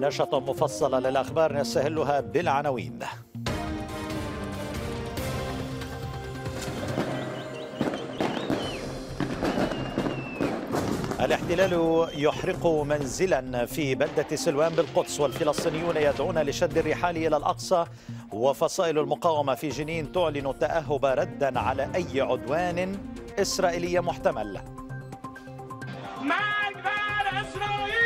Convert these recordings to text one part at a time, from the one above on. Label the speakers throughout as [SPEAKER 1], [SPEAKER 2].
[SPEAKER 1] نشرة مفصلة للأخبار نستهلها بالعناوين الاحتلال يحرق منزلا في بلدة سلوان بالقدس والفلسطينيون يدعون لشد الرحال إلى الأقصى وفصائل المقاومة في جنين تعلن التأهب ردا على أي عدوان إسرائيلي محتمل
[SPEAKER 2] مع إسرائيل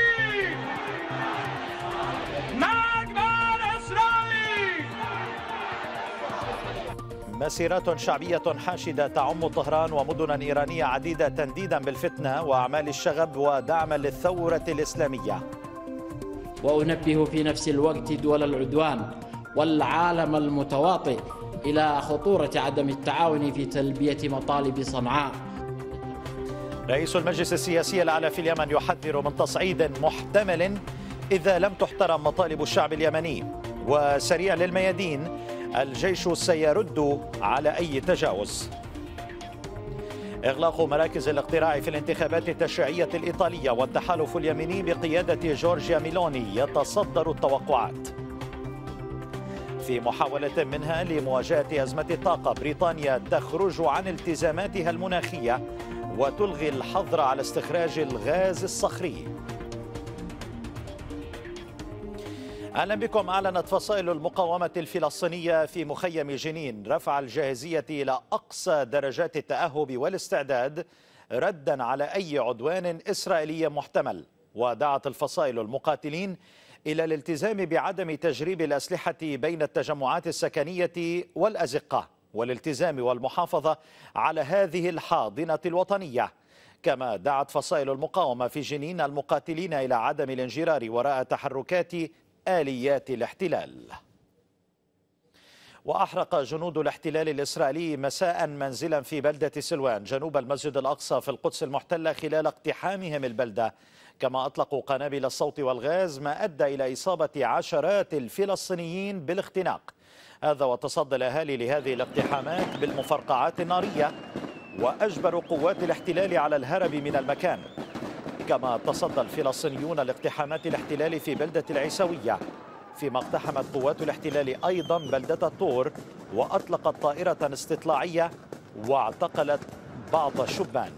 [SPEAKER 1] مسيرات شعبية حاشدة تعم طهران ومدنا إيرانية عديدة تنديدا بالفتنة وأعمال الشغب ودعما للثورة الإسلامية وأنبه في نفس الوقت دول العدوان والعالم المتواطئ إلى خطورة عدم التعاون في تلبية مطالب صنعاء رئيس المجلس السياسي الأعلى في اليمن يحذر من تصعيد محتمل إذا لم تحترم مطالب الشعب اليمني وسريع للميادين الجيش سيرد على أي تجاوز إغلاق مراكز الاقتراع في الانتخابات التشريعية الإيطالية والتحالف اليميني بقيادة جورجيا ميلوني يتصدر التوقعات في محاولة منها لمواجهة أزمة الطاقة بريطانيا تخرج عن التزاماتها المناخية وتلغي الحظر على استخراج الغاز الصخري اهلا بكم اعلنت فصائل المقاومه الفلسطينيه في مخيم جنين رفع الجاهزيه الى اقصى درجات التاهب والاستعداد ردا على اي عدوان اسرائيلي محتمل ودعت الفصائل المقاتلين الى الالتزام بعدم تجريب الاسلحه بين التجمعات السكنيه والازقه والالتزام والمحافظه على هذه الحاضنه الوطنيه كما دعت فصائل المقاومه في جنين المقاتلين الى عدم الانجرار وراء تحركات آليات الاحتلال وأحرق جنود الاحتلال الإسرائيلي مساء منزلا في بلدة سلوان جنوب المسجد الأقصى في القدس المحتلة خلال اقتحامهم البلدة كما أطلقوا قنابل الصوت والغاز ما أدى إلى إصابة عشرات الفلسطينيين بالاختناق هذا وتصدى الأهالي لهذه الاقتحامات بالمفرقعات النارية وأجبروا قوات الاحتلال على الهرب من المكان كما تصدى الفلسطينيون لاقتحامات الاحتلال في بلدة العيسوية فيما اقتحمت قوات الاحتلال أيضا بلدة الطور وأطلقت طائرة استطلاعية واعتقلت بعض الشبان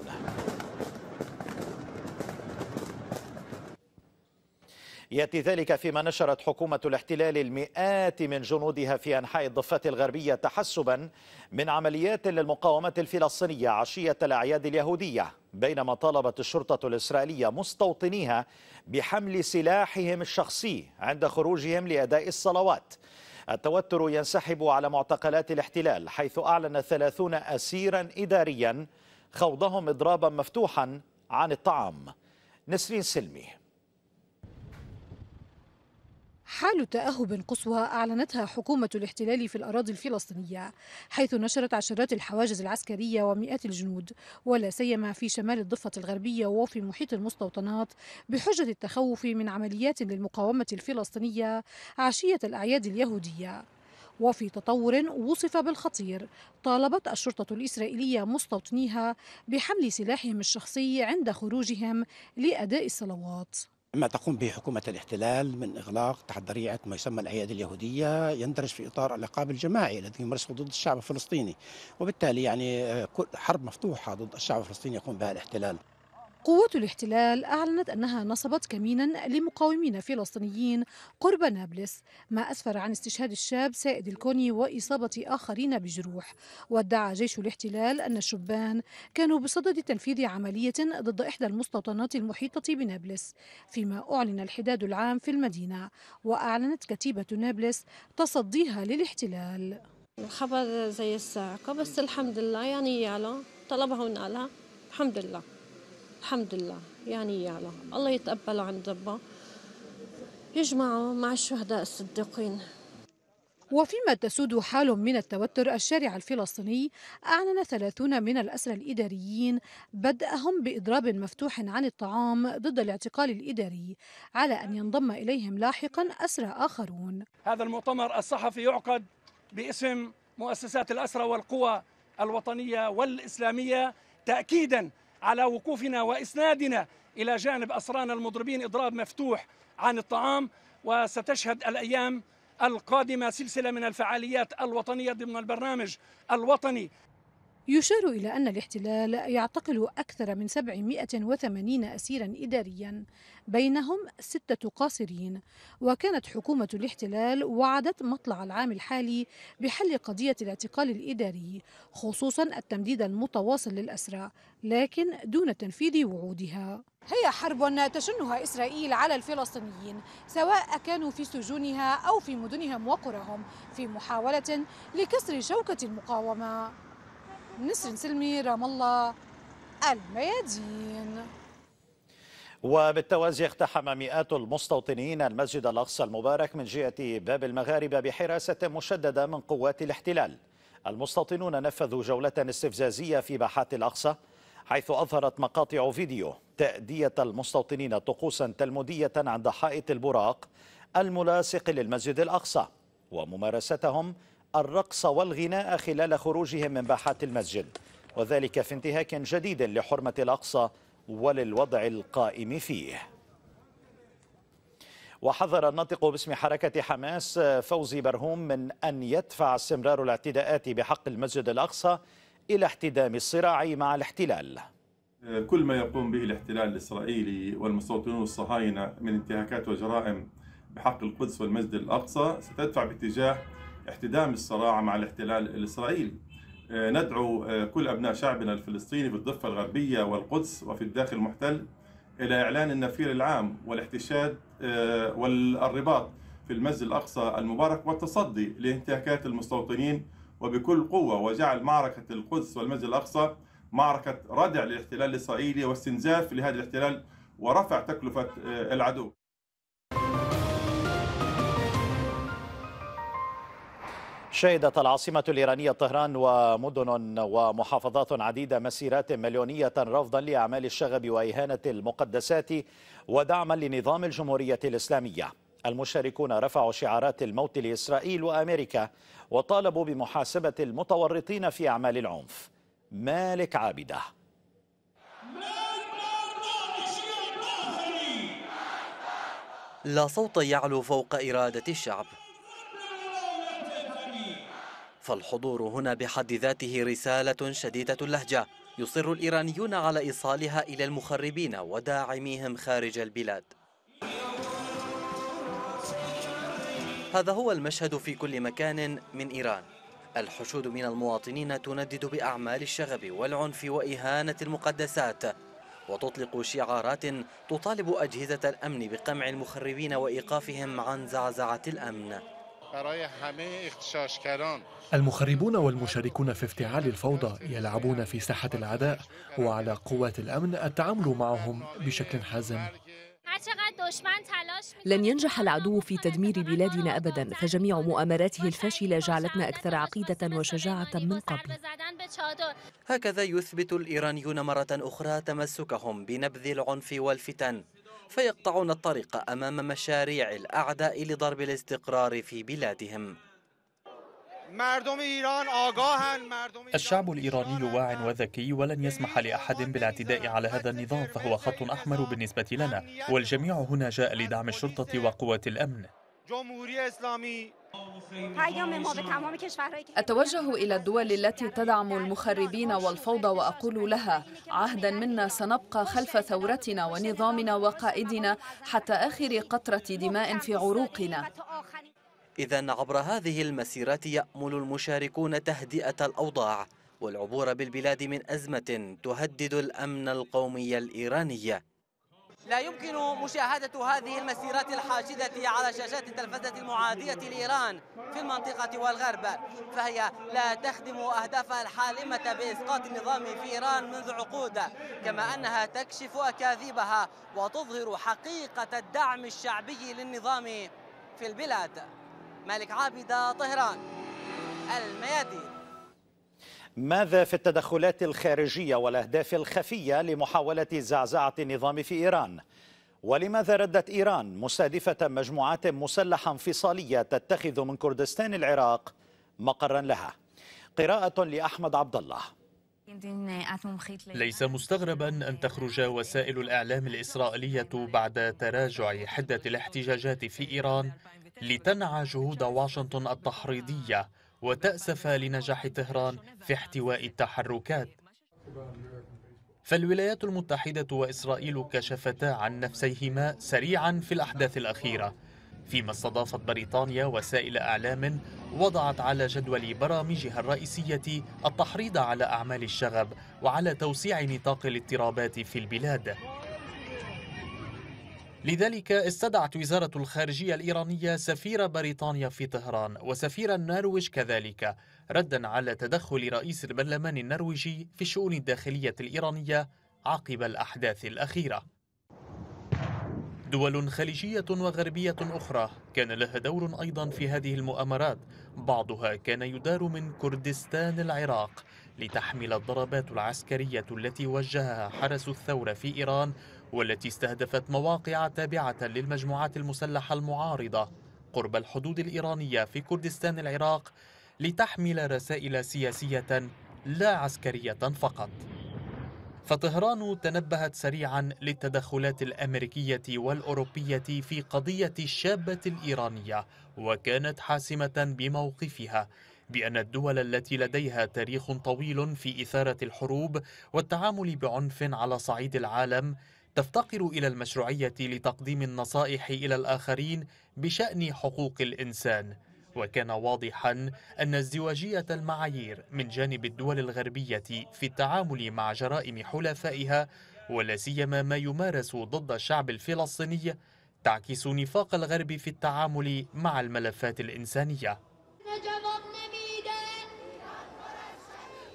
[SPEAKER 1] ياتي ذلك فيما نشرت حكومه الاحتلال المئات من جنودها في انحاء الضفه الغربيه تحسبا من عمليات للمقاومه الفلسطينيه عشيه الاعياد اليهوديه بينما طالبت الشرطه الاسرائيليه مستوطنيها بحمل سلاحهم الشخصي عند خروجهم لاداء الصلوات التوتر ينسحب على معتقلات الاحتلال حيث اعلن ثلاثون اسيرا اداريا خوضهم اضرابا مفتوحا عن الطعام نسرين سلمي
[SPEAKER 3] حال تأهب قصوى أعلنتها حكومة الاحتلال في الأراضي الفلسطينية حيث نشرت عشرات الحواجز العسكرية ومئات الجنود ولا سيما في شمال الضفة الغربية وفي محيط المستوطنات بحجة التخوف من عمليات للمقاومة الفلسطينية عشية الأعياد اليهودية وفي تطور وصف بالخطير طالبت الشرطة الإسرائيلية مستوطنيها بحمل سلاحهم الشخصي عند خروجهم لأداء الصلوات
[SPEAKER 4] ما تقوم به حكومة الاحتلال من إغلاق تحت ذريعة ما يسمى الأعياد اليهودية يندرج في إطار العقاب الجماعي الذي يمارسه ضد الشعب الفلسطيني وبالتالي يعني آه، حرب مفتوحة ضد الشعب الفلسطيني يقوم بها الاحتلال
[SPEAKER 3] قوات الاحتلال أعلنت أنها نصبت كمينا لمقاومين فلسطينيين قرب نابلس ما أسفر عن استشهاد الشاب سائد الكوني وإصابة آخرين بجروح وادعى جيش الاحتلال أن الشبان كانوا بصدد تنفيذ عملية ضد إحدى المستوطنات المحيطة بنابلس فيما أعلن الحداد العام في المدينة وأعلنت كتيبة نابلس تصديها للاحتلال الخبر زي الساعة بس الحمد لله يعني يالا طلبها ونالها الحمد لله الحمد لله يعني يا الله يتقبل عند ربه يجمعه مع الشهداء الصديقين وفيما تسود حال من التوتر الشارع الفلسطيني أعلن ثلاثون من الأسرى الإداريين بدأهم بإضراب مفتوح عن الطعام ضد الاعتقال الإداري على أن ينضم إليهم لاحقا أسرى آخرون
[SPEAKER 4] هذا المؤتمر الصحفي يعقد باسم مؤسسات الأسرى والقوى الوطنية والإسلامية تأكيدا على وقوفنا وإسنادنا إلى جانب أسرانا المضربين إضراب مفتوح عن الطعام وستشهد الأيام القادمة سلسلة من الفعاليات الوطنية ضمن البرنامج الوطني
[SPEAKER 3] يشار إلى أن الاحتلال يعتقل أكثر من 780 أسيرا إداريا بينهم ستة قاصرين وكانت حكومة الاحتلال وعدت مطلع العام الحالي بحل قضية الاعتقال الإداري خصوصا التمديد المتواصل للأسرى لكن دون تنفيذ وعودها هي حرب تشنها إسرائيل على الفلسطينيين سواء كانوا في سجونها أو في مدنهم وقرهم في محاولة لكسر شوكة المقاومة نسرين سلمي رام الله الميادين
[SPEAKER 1] وبالتوازي اقتحم مئات المستوطنين المسجد الأقصى المبارك من جهة باب المغاربة بحراسة مشددة من قوات الاحتلال المستوطنون نفذوا جولة استفزازية في باحات الأقصى حيث أظهرت مقاطع فيديو تأدية المستوطنين طقوسا تلمودية عند حائط البراق الملاصق للمسجد الأقصى وممارستهم الرقص والغناء خلال خروجهم من باحات المسجد وذلك في انتهاك جديد لحرمة الأقصى وللوضع القائم فيه وحذر الناطق باسم حركة حماس فوزي برهوم من أن يدفع استمرار الاعتداءات بحق المسجد الأقصى إلى احتدام الصراع مع الاحتلال
[SPEAKER 5] كل ما يقوم به الاحتلال الإسرائيلي والمستوطنون الصهاينة من انتهاكات وجرائم بحق القدس والمسجد الأقصى ستدفع باتجاه احتدام الصراع مع الاحتلال الإسرائيلي آه، ندعو آه، كل أبناء شعبنا الفلسطيني في الضفة الغربية والقدس وفي الداخل المحتل إلى إعلان النفير العام والاحتشاد آه، والرباط في المسجد الأقصى المبارك والتصدي لانتهاكات المستوطنين وبكل قوة وجعل معركة القدس والمسجد الأقصى معركة ردع للاحتلال الإسرائيلي واستنزاف لهذا الاحتلال ورفع تكلفة العدو
[SPEAKER 1] شهدت العاصمة الإيرانية طهران ومدن ومحافظات عديدة مسيرات مليونية رفضا لأعمال الشغب وإهانة المقدسات ودعما لنظام الجمهورية الإسلامية المشاركون رفعوا شعارات الموت لإسرائيل وأمريكا وطالبوا بمحاسبة المتورطين في أعمال العنف مالك عابده
[SPEAKER 6] لا صوت يعلو فوق إرادة الشعب فالحضور هنا بحد ذاته رسالة شديدة اللهجة يصر الإيرانيون على إيصالها إلى المخربين وداعميهم خارج البلاد هذا هو المشهد في كل مكان من إيران الحشود من المواطنين تندد بأعمال الشغب والعنف وإهانة المقدسات وتطلق شعارات تطالب أجهزة الأمن بقمع المخربين وإيقافهم عن زعزعة الأمن
[SPEAKER 7] المخربون والمشاركون في افتعال الفوضى يلعبون في ساحة العداء
[SPEAKER 8] وعلى قوات الأمن التعامل معهم بشكل حازم لن ينجح العدو في تدمير بلادنا أبدا فجميع مؤامراته الفاشلة جعلتنا أكثر عقيدة وشجاعة من قبل
[SPEAKER 6] هكذا يثبت الإيرانيون مرة أخرى تمسكهم بنبذ العنف والفتن فيقطعون الطريق أمام مشاريع الأعداء لضرب الاستقرار في بلادهم
[SPEAKER 9] الشعب الإيراني واع وذكي ولن يسمح لأحد بالاعتداء على هذا النظام فهو خط أحمر بالنسبة لنا والجميع هنا جاء لدعم الشرطة وقوات الأمن
[SPEAKER 2] جمهوری اسلامی
[SPEAKER 8] أتوجه إلى الدول التي تدعم المخربين والفوضى وأقول لها عهدا منا سنبقى خلف ثورتنا ونظامنا وقائدنا حتى آخر قطرة دماء في عروقنا
[SPEAKER 6] إذا عبر هذه المسيرات يأمل المشاركون تهدئة الأوضاع والعبور بالبلاد من أزمة تهدد الأمن القومي الإيراني لا يمكن مشاهدة هذه المسيرات الحاشدة على شاشات التلفزة المعادية لإيران في المنطقة والغرب فهي لا تخدم أهدافها الحالمة بإسقاط النظام في إيران منذ عقود كما أنها تكشف أكاذيبها وتظهر حقيقة الدعم الشعبي للنظام في البلاد مالك عابد طهران الميادي
[SPEAKER 1] ماذا في التدخلات الخارجية والأهداف الخفية لمحاولة زعزعة النظام في إيران؟ ولماذا ردت إيران مستهدفة مجموعات مسلحة انفصالية تتخذ من كردستان العراق مقرا لها؟ قراءة لأحمد عبد الله
[SPEAKER 9] ليس مستغربا أن تخرج وسائل الإعلام الإسرائيلية بعد تراجع حدة الاحتجاجات في إيران لتنعى جهود واشنطن التحريضية وتأسف لنجاح طهران في احتواء التحركات فالولايات المتحدة وإسرائيل كشفتا عن نفسيهما سريعا في الأحداث الأخيرة فيما استضافت بريطانيا وسائل أعلام وضعت على جدول برامجها الرئيسية التحريض على أعمال الشغب وعلى توسيع نطاق الاضطرابات في البلاد لذلك استدعت وزارة الخارجية الإيرانية سفير بريطانيا في طهران وسفير النرويج كذلك ردا على تدخل رئيس البرلمان النرويجي في الشؤون الداخلية الإيرانية عقب الأحداث الأخيرة دول خليجية وغربية أخرى كان لها دور أيضا في هذه المؤامرات بعضها كان يدار من كردستان العراق لتحمل الضربات العسكرية التي وجهها حرس الثورة في إيران والتي استهدفت مواقع تابعة للمجموعات المسلحة المعارضة قرب الحدود الإيرانية في كردستان العراق لتحمل رسائل سياسية لا عسكرية فقط فطهران تنبهت سريعا للتدخلات الامريكيه والاوروبيه في قضيه الشابه الايرانيه وكانت حاسمه بموقفها بان الدول التي لديها تاريخ طويل في اثاره الحروب والتعامل بعنف على صعيد العالم تفتقر إلى المشروعية لتقديم النصائح إلى الآخرين بشأن حقوق الإنسان وكان واضحا أن ازدواجية المعايير من جانب الدول الغربية في التعامل مع جرائم حلفائها ولا سيما ما يمارس ضد الشعب الفلسطيني تعكس نفاق الغرب في التعامل مع الملفات الإنسانية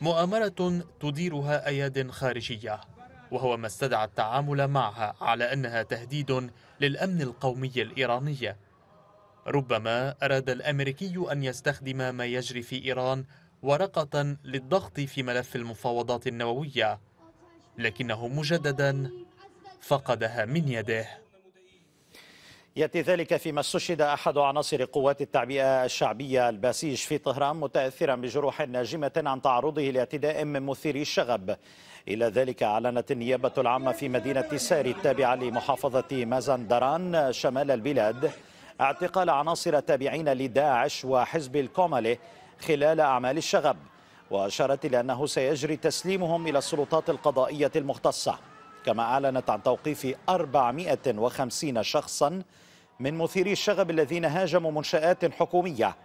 [SPEAKER 9] مؤامرة تديرها أياد خارجية وهو ما استدعى التعامل معها على أنها تهديد للأمن القومي الإيراني ربما أراد الأمريكي أن يستخدم ما يجري في إيران ورقة للضغط في ملف المفاوضات النووية لكنه مجددا فقدها من يده
[SPEAKER 1] يأتي ذلك فيما استشهد أحد عناصر قوات التعبئة الشعبية الباسيج في طهران متأثرا بجروح ناجمة عن تعرضه لاعتداء من مثيري الشغب إلى ذلك أعلنت النيابة العامة في مدينة ساري التابعة لمحافظة مازندران شمال البلاد اعتقال عناصر تابعين لداعش وحزب الكومالي خلال أعمال الشغب وأشارت إلى أنه سيجري تسليمهم إلى السلطات القضائية المختصة كما أعلنت عن توقيف 450 شخصا من مثيري الشغب الذين هاجموا منشآت حكومية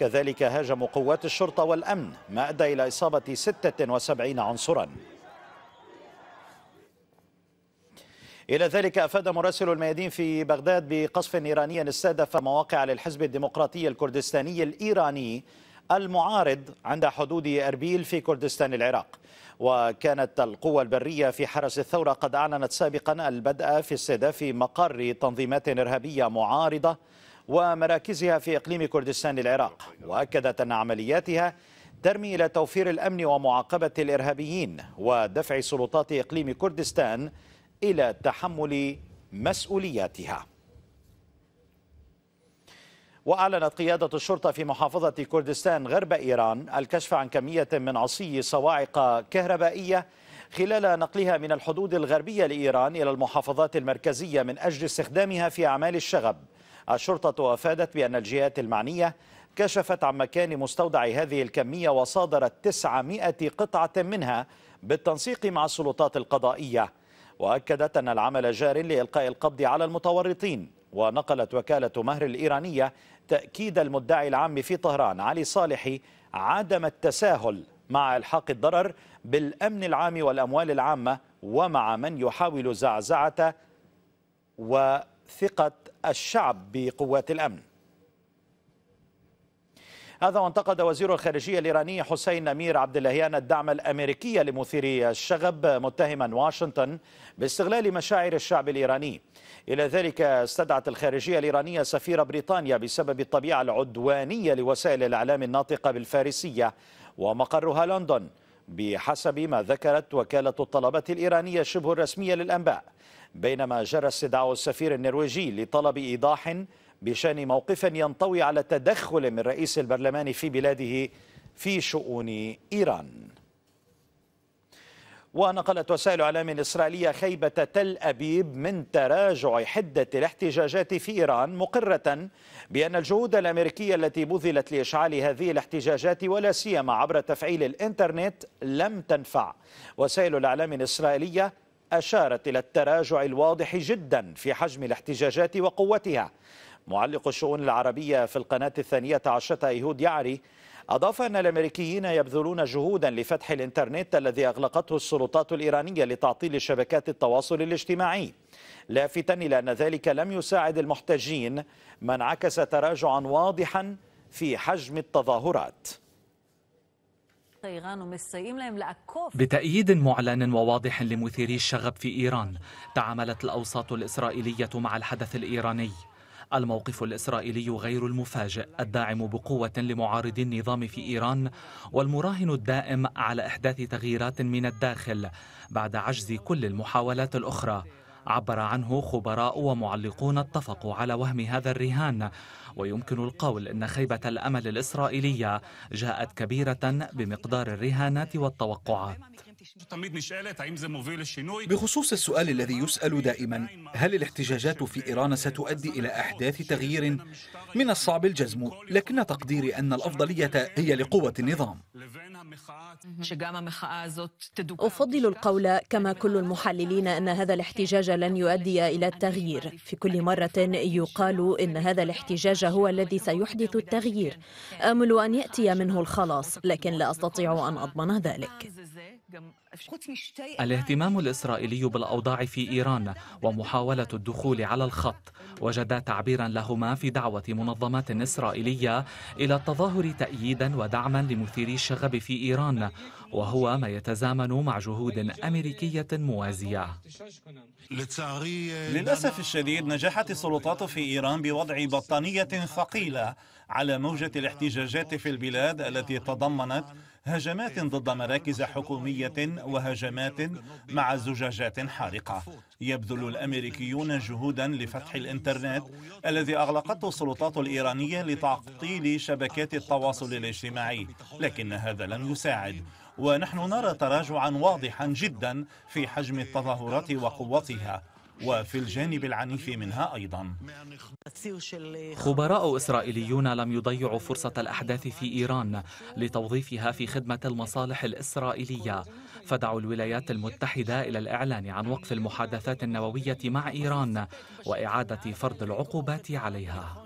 [SPEAKER 1] كذلك هاجموا قوات الشرطة والأمن ما أدى إلى إصابة 76 عنصرا إلى ذلك أفاد مراسل الميادين في بغداد بقصف إيراني استهدف مواقع للحزب الديمقراطي الكردستاني الإيراني المعارض عند حدود أربيل في كردستان العراق وكانت القوى البرية في حرس الثورة قد أعلنت سابقا البدء في استهداف مقر تنظيمات إرهابية معارضة ومراكزها في إقليم كردستان العراق وأكدت أن عملياتها ترمي إلى توفير الأمن ومعاقبة الإرهابيين ودفع سلطات إقليم كردستان إلى تحمل مسؤولياتها وأعلنت قيادة الشرطة في محافظة كردستان غرب إيران الكشف عن كمية من عصي صواعق كهربائية خلال نقلها من الحدود الغربية لإيران إلى المحافظات المركزية من أجل استخدامها في أعمال الشغب الشرطة أفادت بأن الجهات المعنية كشفت عن مكان مستودع هذه الكمية وصادرت 900 قطعة منها بالتنسيق مع السلطات القضائية وأكدت أن العمل جار لإلقاء القبض على المتورطين ونقلت وكالة مهر الإيرانية تأكيد المدعي العام في طهران علي صالحي عدم التساهل مع إلحاق الضرر بالأمن العام والأموال العامة ومع من يحاول زعزعة وثقة الشعب بقوات الأمن هذا وانتقد وزير الخارجية الإيراني حسين أمير عبد اللهيان الدعم الأمريكي لمثيري الشغب متهما واشنطن باستغلال مشاعر الشعب الإيراني إلى ذلك استدعت الخارجية الإيرانية سفير بريطانيا بسبب الطبيعة العدوانية لوسائل الإعلام الناطقة بالفارسية ومقرها لندن بحسب ما ذكرت وكالة الطلبة الإيرانية شبه الرسمية للأنباء بينما جرى استدعاء السفير النرويجي لطلب إيضاح بشان موقف ينطوي على تدخل من رئيس البرلمان في بلاده في شؤون إيران ونقلت وسائل اعلام اسرائيليه خيبه تل ابيب من تراجع حده الاحتجاجات في ايران مقره بان الجهود الامريكيه التي بذلت لاشعال هذه الاحتجاجات ولا سيما عبر تفعيل الانترنت لم تنفع. وسائل الاعلام الاسرائيليه اشارت الى التراجع الواضح جدا في حجم الاحتجاجات وقوتها معلق الشؤون العربية في القناة الثانية عشرة إيهود يعري أضاف أن الأمريكيين يبذلون جهودا لفتح الإنترنت الذي أغلقته السلطات الإيرانية لتعطيل شبكات التواصل الاجتماعي لافتا إلى أن ذلك لم يساعد المحتجين ما انعكس تراجعا واضحا في حجم التظاهرات
[SPEAKER 10] بتأييد معلن وواضح لمثيري الشغب في إيران تعاملت الأوساط الإسرائيلية مع الحدث الإيراني الموقف الإسرائيلي غير المفاجئ الداعم بقوة لمعارضي النظام في إيران والمراهن الدائم على إحداث تغييرات من الداخل بعد عجز كل المحاولات الأخرى عبر عنه خبراء ومعلقون اتفقوا على وهم هذا الرهان ويمكن القول ان خيبه الامل الاسرائيليه جاءت كبيره بمقدار الرهانات والتوقعات طيب بخصوص السؤال الذي يسأل دائما هل الاحتجاجات في إيران ستؤدي إلى أحداث تغيير من الصعب الجزم لكن تقديري أن الأفضلية هي لقوة النظام
[SPEAKER 8] أفضل القول كما كل المحللين أن هذا الاحتجاج لن يؤدي إلى التغيير في كل مرة يقال إن هذا الاحتجاج هو الذي سيحدث التغيير آمل أن يأتي منه الخلاص لكن لا أستطيع أن أضمن ذلك
[SPEAKER 10] الاهتمام الإسرائيلي بالأوضاع في إيران ومحاولة الدخول على الخط وجدا تعبيرا لهما في دعوة منظمات إسرائيلية إلى التظاهر تأييدا ودعما لمثيري الشغب في إيران وهو ما يتزامن مع جهود أمريكية موازية
[SPEAKER 5] للأسف الشديد نجحت السلطات في إيران بوضع بطانية ثقيلة على موجة الاحتجاجات في البلاد التي تضمنت هجمات ضد مراكز حكومية وهجمات مع زجاجات حارقة يبذل الأمريكيون جهودا لفتح الإنترنت الذي أغلقته السلطات الإيرانية لتعطيل شبكات التواصل الاجتماعي لكن هذا لم يساعد ونحن نرى تراجعا واضحا جدا في حجم التظاهرات وقوتها وفي الجانب العنيف منها أيضا
[SPEAKER 10] خبراء إسرائيليون لم يضيعوا فرصة الأحداث في إيران لتوظيفها في خدمة المصالح الإسرائيلية فدعوا الولايات المتحدة إلى الإعلان عن وقف المحادثات النووية مع إيران وإعادة فرض العقوبات عليها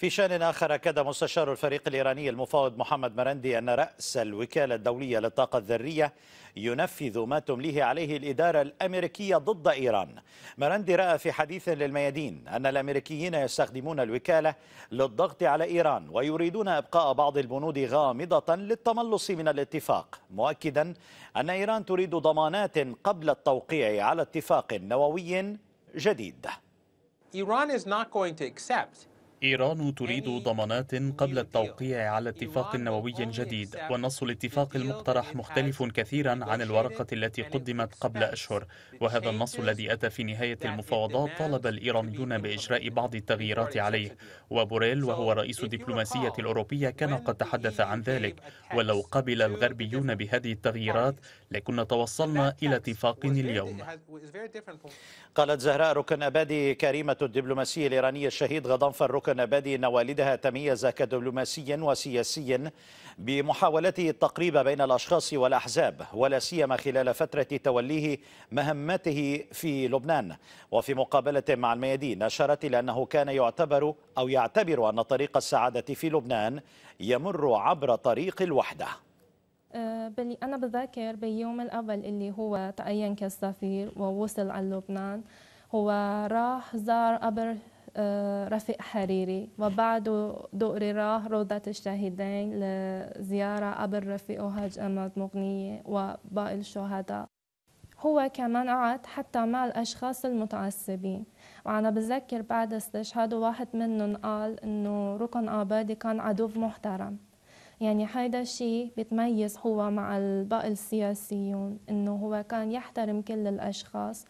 [SPEAKER 1] في شان آخر أكد مستشار الفريق الإيراني المفاوض محمد مرندي أن رأس الوكالة الدولية للطاقة الذرية ينفذ ما تمليه عليه الإدارة الأمريكية ضد إيران مرندي رأى في حديث للميادين أن الأمريكيين يستخدمون الوكالة للضغط على إيران ويريدون إبقاء بعض البنود غامضة للتملص من الاتفاق مؤكدا أن إيران تريد ضمانات قبل التوقيع على اتفاق نووي جديد
[SPEAKER 11] Iran is not going to accept
[SPEAKER 1] إيران تريد يعني ضمانات قبل
[SPEAKER 9] التوقيع على اتفاق نووي جديد ونص الاتفاق المقترح مختلف كثيرا عن الورقة التي قدمت قبل أشهر وهذا النص الذي أتى في نهاية المفاوضات طالب الإيرانيون بإجراء بعض التغييرات عليه وبوريل وهو رئيس الدبلوماسية الأوروبية كان قد تحدث e عن ذلك ولو قبل الغربيون بهذه التغييرات لكنا توصلنا إلى اتفاق اليوم
[SPEAKER 1] قالت زهراء ركن أبادي كريمة الدبلوماسية الإيرانية الشهيد غضنفر ركن وفق نبادي أن والدها تميز كدبلوماسي وسياسي بمحاولته التقريب بين الأشخاص والأحزاب ولا سيما خلال فترة توليه مهمته في لبنان وفي مقابلة مع الميادين أشارت إلى أنه كان يعتبر أو يعتبر أن طريق السعادة في لبنان يمر عبر طريق الوحدة
[SPEAKER 12] أه، بلي أنا بذاكر بيوم الأول اللي هو تعين كسفير ووصل على لبنان هو راح زار قبر آه، رفيق حريري وبعد دوري راح روضة الشهيدين لزيارة قبر رفيقه هاج أمد مغنية وباقي الشهداء هو كمان قعد حتى مع الأشخاص المتعصبين وأنا بذكر بعد استشهاده واحد منهم قال إنه ركن آبادي كان عدو محترم يعني هيدا الشيء بتميز هو مع الباقي السياسيون إنه هو كان يحترم كل الأشخاص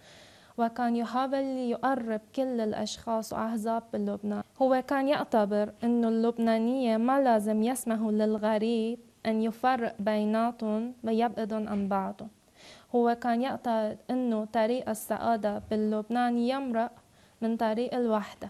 [SPEAKER 12] وكان يحاول يقرب كل الأشخاص وأحزاب بلبنان هو كان يعتبر أنه اللبنانية ما لازم يسمحوا للغريب أن يفرق بيناتهم ويبعدهم عن بعضهم هو كان يعتقد أنه طريق السعادة باللبنان يمرق من طريق الوحدة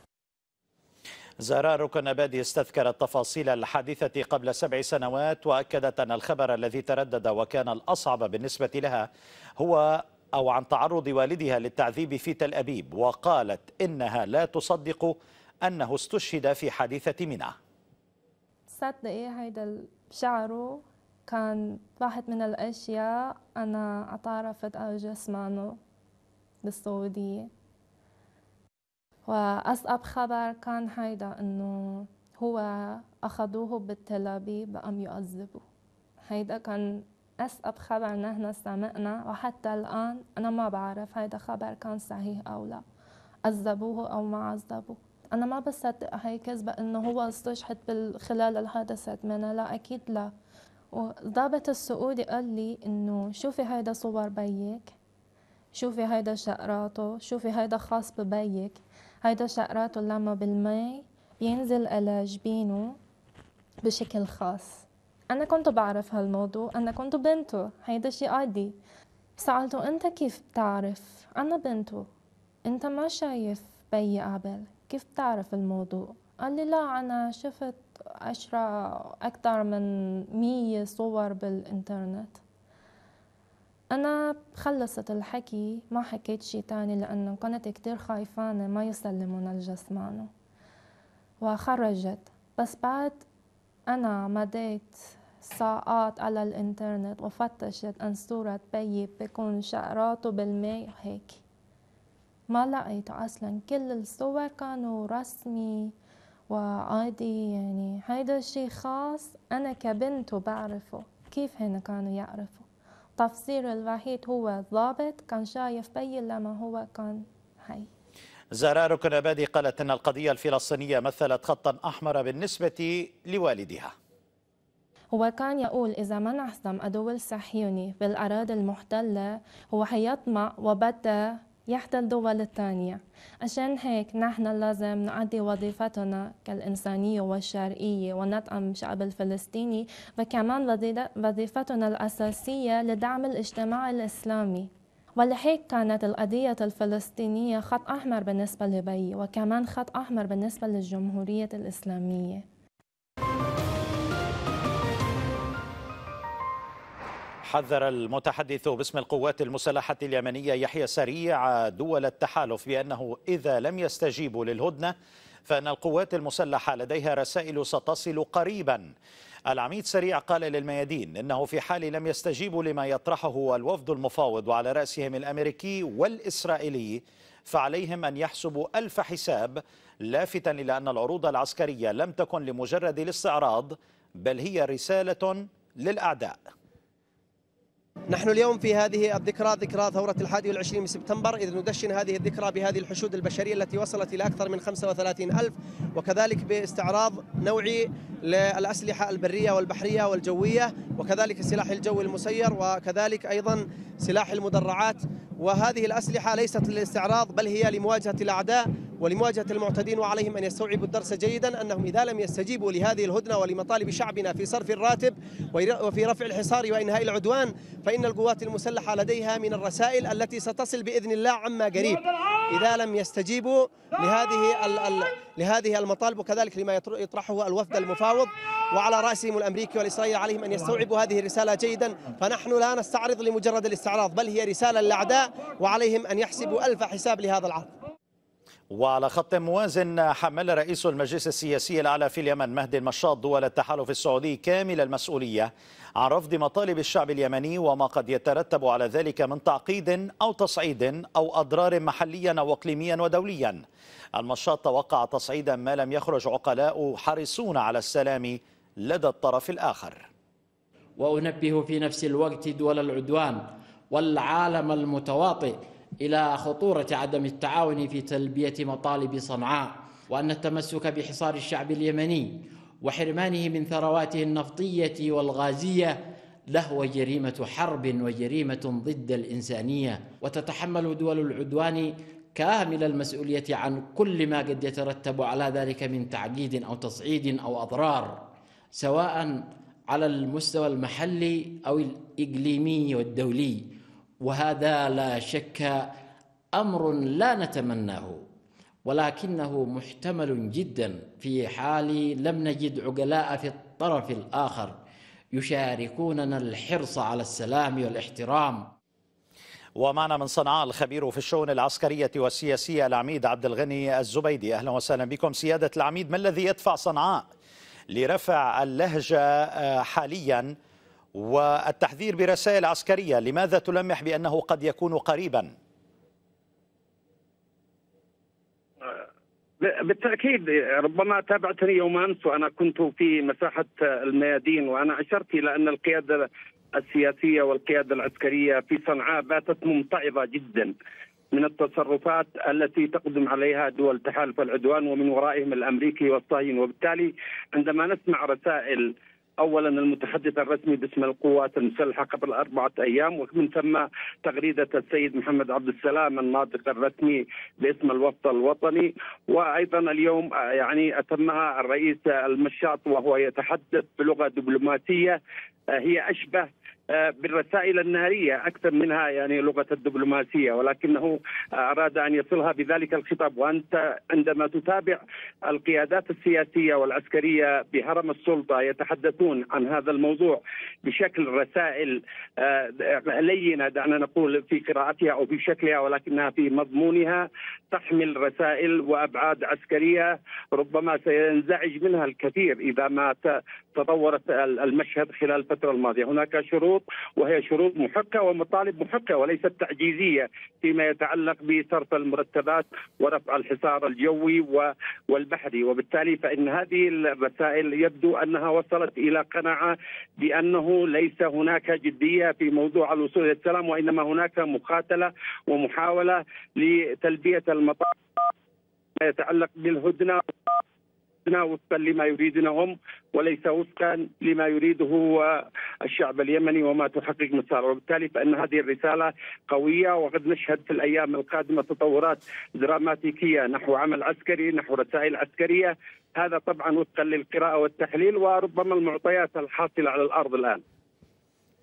[SPEAKER 1] زهراء ركن أبادي استذكرت تفاصيل الحادثة قبل سبع سنوات وأكدت أن الخبر الذي تردد وكان الأصعب بالنسبة لها هو أو عن تعرض والدها للتعذيب في تل أبيب وقالت إنها لا تصدق أنه استشهد في حادثة منى
[SPEAKER 12] صدق دقيقة هيدا شعره كان واحد من الأشياء أنا اتعرفت على جسمانه بالسعودية وأصعب خبر كان هيدا إنه هو أخذوه بالتلابي أبيب قام يعذبوه هيدا كان أسقط خبر نحن سمعنا وحتى الآن أنا ما بعرف هيدا خبر كان صحيح أو لا عذبوه أو ما عذبوه أنا ما بصدق هي كذبة إنه هو استشهد خلال الحادثة منها لا أكيد لا والضابط السعودي قال لي إنه شوفي هيدا صور بيك شوفي هيدا شقراته شوفي هيدا خاص ببيك هيدا شقراته لما بالمي بينزل على جبينه بشكل خاص أنا كنت بعرف هالموضوع أنا كنت بنته هيدا شي عادي سألته أنت كيف بتعرف أنا بنته أنت ما شايف بي قبل كيف بتعرف الموضوع قال لي لا أنا شفت عشرة أكثر من مية صور بالإنترنت أنا خلصت الحكي ما حكيت شي تاني لأنه كنت كتير خايفانة ما يسلمون الجسم وخرجت بس بعد أنا مديت ساعات على الإنترنت وفتشت أن صورة بيي بكون شعراته بالماء هيك ما لقيت أصلا كل الصور كانوا رسمي وعادي يعني هيدا الشي خاص أنا كبنته بعرفه كيف هن كانوا يعرفوا تفسير الوحيد هو الضابط كان شايف بي لما هو كان حي
[SPEAKER 1] زرار ركن قالت أن القضية الفلسطينية مثلت خطا أحمر بالنسبة لوالدها
[SPEAKER 12] هو كان يقول إذا ما انعزم عدو الصهيوني بالأراضي المحتلة هو حيطمع وبدأ يحتل دول الثانية عشان هيك نحن لازم نؤدي وظيفتنا كالإنسانية والشرقية وندعم الشعب الفلسطيني وكمان وظيفتنا الأساسية لدعم الاجتماع الإسلامي ولهيك كانت القضية الفلسطينية خط أحمر بالنسبة لبي وكمان خط أحمر بالنسبة للجمهورية الإسلامية
[SPEAKER 1] حذر المتحدث باسم القوات المسلحة اليمنية يحيى سريع دول التحالف بأنه إذا لم يستجيبوا للهدنة فأن القوات المسلحة لديها رسائل ستصل قريبا العميد سريع قال للميادين إنه في حال لم يستجيبوا لما يطرحه الوفد المفاوض وعلى رأسهم الأمريكي والإسرائيلي فعليهم أن يحسبوا ألف حساب لافتا إلى أن العروض العسكرية لم تكن لمجرد الاستعراض بل هي رسالة للأعداء نحن اليوم
[SPEAKER 13] في هذه الذكرى ذكرى ثورة الحادي والعشرين من سبتمبر إذ ندشن هذه الذكرى بهذه الحشود البشرية التي وصلت إلى أكثر من 35 ألف وكذلك باستعراض نوعي للأسلحة البرية والبحرية والجوية وكذلك السلاح الجوي المسير وكذلك أيضا سلاح المدرعات وهذه الأسلحة ليست للاستعراض بل هي لمواجهة الأعداء ولمواجهة المعتدين وعليهم أن يستوعبوا الدرس جيدا أنهم إذا لم يستجيبوا لهذه الهدنة ولمطالب شعبنا في صرف الراتب وفي رفع الحصار وإنهاء العدوان فإن فإن القوات المسلحة لديها من الرسائل التي ستصل بإذن الله عما قريب إذا لم يستجيبوا لهذه لهذه المطالب وكذلك لما يطرحه الوفد المفاوض وعلى رأسهم الأمريكي والإسرائيلي عليهم أن يستوعبوا هذه الرسالة جيدا فنحن لا نستعرض لمجرد الاستعراض بل هي رسالة للأعداء وعليهم أن يحسبوا ألف حساب لهذا العرض
[SPEAKER 1] وعلى خط موازن حمل رئيس المجلس السياسي الأعلى في اليمن مهدي المشاط دول التحالف السعودي كامل المسؤولية عن رفض مطالب الشعب اليمني وما قد يترتب على ذلك من تعقيد أو تصعيد أو أضرار محليا أو إقليميا ودوليا المشاط توقع تصعيدا ما لم يخرج عقلاء حريصون على السلام لدى الطرف الآخر وأنبه في نفس الوقت دول العدوان
[SPEAKER 6] والعالم المتواطئ إلى خطورة عدم التعاون في تلبية مطالب صنعاء وأن التمسك بحصار الشعب اليمني وحرمانه من ثرواته النفطية والغازية لهو جريمة حرب وجريمة ضد الإنسانية وتتحمل دول العدوان كامل المسؤولية عن كل ما قد يترتب على ذلك من تعقيد أو تصعيد أو أضرار سواء على المستوى المحلي أو الإقليمي والدولي وهذا لا شك امر لا نتمناه ولكنه محتمل جدا في حال لم نجد عقلاء في
[SPEAKER 1] الطرف الاخر يشاركوننا الحرص على السلام والاحترام ومعنا من صنعاء الخبير في الشؤون العسكرية والسياسية العميد عبد الغني الزبيدي أهلا وسهلا بكم سيادة العميد ما الذي يدفع صنعاء لرفع اللهجة آه، حاليا والتحذير برسائل عسكرية لماذا تلمح بأنه قد يكون قريبا
[SPEAKER 2] آه، بالتاكيد ربما تابعتني يوم امس وانا كنت في مساحه الميادين وانا اشرت الى ان القياده السياسيه والقياده العسكريه في صنعاء باتت ممتعضه جدا من التصرفات التي تقدم عليها دول تحالف العدوان ومن ورائهم الامريكي والصهيوني وبالتالي عندما نسمع رسائل اولا المتحدث الرسمي باسم القوات المسلحه قبل اربعه ايام ومن ثم تغريده السيد محمد عبد السلام الناطق الرسمي باسم الوفد الوطني وايضا اليوم يعني اتمها الرئيس المشاط وهو يتحدث بلغه دبلوماسيه هي اشبه آه، بالرسائل الناريه اكثر منها يعني لغه الدبلوماسيه ولكنه آه، اراد ان يصلها بذلك الخطاب وانت عندما تتابع القيادات السياسيه والعسكريه بهرم السلطه يتحدثون عن هذا الموضوع بشكل رسائل آه، لينه دعنا نقول في قراءتها او في شكلها ولكنها في مضمونها تحمل رسائل وابعاد عسكريه ربما سينزعج منها الكثير اذا ما تطورت المشهد خلال الفتره الماضيه، هناك شروط الشروط وهي شروط محقه ومطالب محقه وليست تعجيزيه فيما يتعلق بصرف المرتبات ورفع الحصار الجوي والبحري وبالتالي فان هذه الرسائل يبدو انها وصلت الى قناعه بانه ليس هناك جديه في موضوع الوصول الى السلام وانما هناك مقاتله ومحاوله لتلبيه المطالب يتعلق بالهدنه ليسنا وفقا لما هم وليس وفقا لما يريده الشعب اليمني وما تحقق مساره وبالتالي فان هذه الرساله قويه وقد نشهد في الايام القادمه تطورات دراماتيكيه نحو عمل عسكري نحو رسائل عسكريه هذا طبعا وفقا للقراءه والتحليل وربما المعطيات الحاصله على الارض الان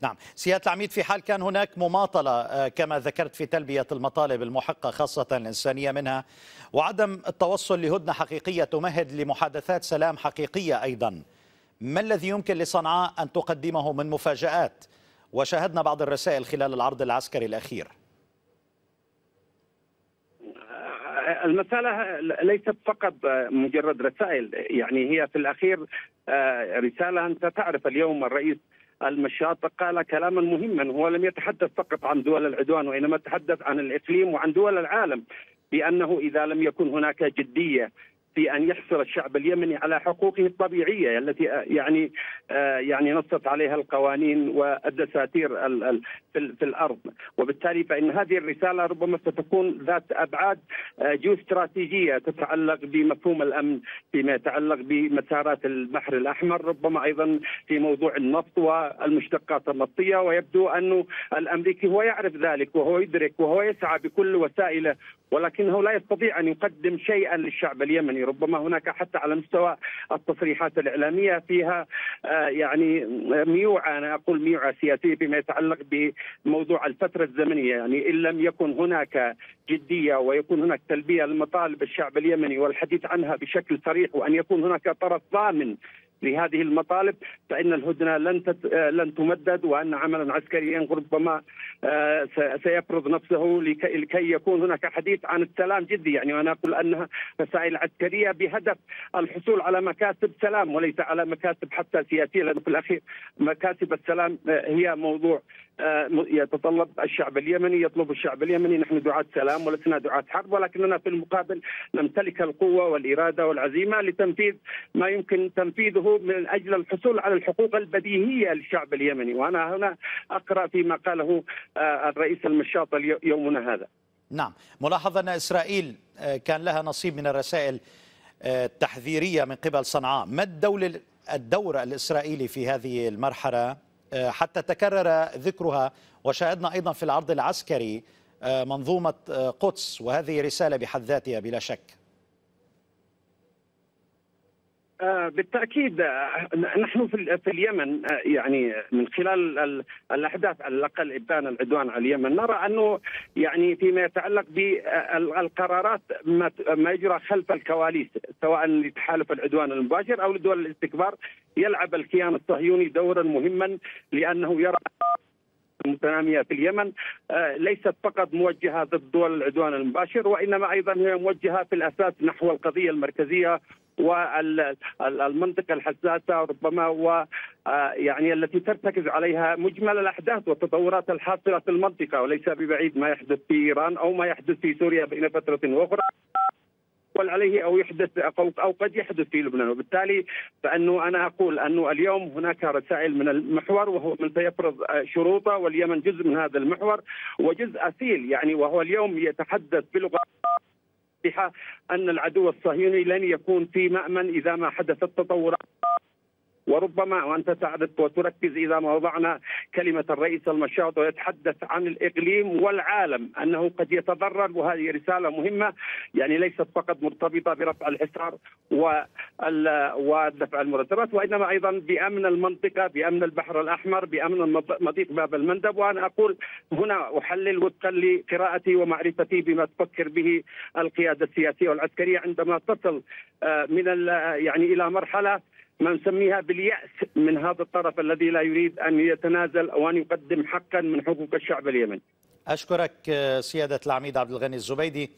[SPEAKER 1] نعم سيادة العميد في حال كان هناك مماطلة آه، كما ذكرت في تلبية المطالب المحقة خاصة الإنسانية منها وعدم التوصل لهدنة حقيقية تمهد لمحادثات سلام حقيقية أيضا ما الذي يمكن لصنعاء أن تقدمه من مفاجآت وشاهدنا بعض الرسائل خلال العرض العسكري الأخير
[SPEAKER 2] المسألة ليست فقط مجرد رسائل يعني هي في الأخير آه، رسالة أنت تعرف اليوم الرئيس المشاط قال كلاما مهما هو لم يتحدث فقط عن دول العدوان وإنما تحدث عن الإقليم وعن دول العالم بأنه إذا لم يكن هناك جدية في ان يحصل الشعب اليمني على حقوقه الطبيعيه التي آه، يعني آه، يعني نصت عليها القوانين والدساتير في الارض وبالتالي فان هذه الرساله ربما ستكون ذات ابعاد آه، جيوستراتيجيه تتعلق بمفهوم الامن فيما يتعلق بمسارات البحر الاحمر ربما ايضا في موضوع النفط والمشتقات النفطيه ويبدو ان الامريكي هو يعرف ذلك وهو يدرك وهو يسعى بكل وسائله ولكنه لا يستطيع ان يقدم شيئا للشعب اليمني ربما هناك حتى على مستوى التصريحات الإعلامية فيها آه، يعني ميوعة أنا أقول ميوعة سياسية فيما يتعلق بموضوع الفترة الزمنية يعني إن لم يكن هناك جدية ويكون هناك تلبية لمطالب الشعب اليمني والحديث عنها بشكل صريح وأن يكون هناك طرف ضامن لهذه المطالب فان الهدنه لن آه، لن تمدد وان عملا عسكريا ربما آه، سيفرض نفسه لكي يكون هناك حديث عن السلام جدي يعني وانا اقول انها رسائل عسكريه بهدف الحصول على مكاسب سلام وليس على مكاسب حتى سياسيه لانه في الاخير مكاسب السلام آه، هي موضوع يتطلب الشعب اليمني يطلب الشعب اليمني نحن دعاة سلام ولسنا دعاة حرب ولكننا في المقابل نمتلك القوة والإرادة والعزيمة لتنفيذ ما يمكن تنفيذه من أجل الحصول على الحقوق البديهية للشعب اليمني وأنا هنا أقرأ فيما قاله آه، الرئيس المشاط يومنا هذا
[SPEAKER 1] نعم ملاحظة أن إسرائيل آه، كان لها نصيب من الرسائل آه، التحذيرية من قبل صنعاء ما الدولة الدور الإسرائيلي في هذه المرحلة آه، حتى تكرر ذكرها وشاهدنا أيضا في العرض العسكري آه، منظومة آه، قدس وهذه رسالة بحد ذاتها بلا شك
[SPEAKER 2] آه، بالتاكيد آه، نحن في اليمن آه، يعني من خلال الاحداث على الاقل ابان العدوان على اليمن نرى انه يعني فيما يتعلق بالقرارات ما يجرى خلف الكواليس سواء لتحالف العدوان المباشر او لدول الاستكبار يلعب الكيان الصهيوني دورا مهما لانه يرى المتنامية في اليمن ليست فقط موجهة ضد دول العدوان المباشر وإنما أيضا هي موجهة في الأساس نحو القضية المركزية والمنطقه الحساسه ربما و آه، يعني التي ترتكز عليها مجمل الاحداث والتطورات الحاصله في المنطقه وليس ببعيد ما يحدث في ايران او ما يحدث في سوريا بين فتره واخرى عليه او يحدث او قد يحدث في لبنان وبالتالي فانه انا اقول انه اليوم هناك رسائل من المحور وهو من سيفرض آه، شروطه واليمن جزء من هذا المحور وجزء اصيل يعني وهو اليوم يتحدث بلغه أن العدو الصهيوني لن يكون في مأمن إذا ما حدثت تطورات وربما وانت تعرف وتركز اذا ما وضعنا كلمه الرئيس المشاط ويتحدث عن الاقليم والعالم انه قد يتضرر وهذه رساله مهمه يعني ليست فقط مرتبطه برفع الحصار ودفع المرتبات وانما ايضا بامن المنطقه بامن البحر الاحمر بامن مضيق باب المندب وانا اقول هنا احلل وفقا لقراءتي ومعرفتي بما تفكر به القياده السياسيه والعسكريه عندما تصل آه، من يعني الى مرحله ما نسميها باليأس من هذا الطرف الذي لا يريد أن يتنازل أو أن يقدم حقا من حقوق الشعب اليمني
[SPEAKER 1] أشكرك آه، سيادة العميد عبد الغني الزبيدي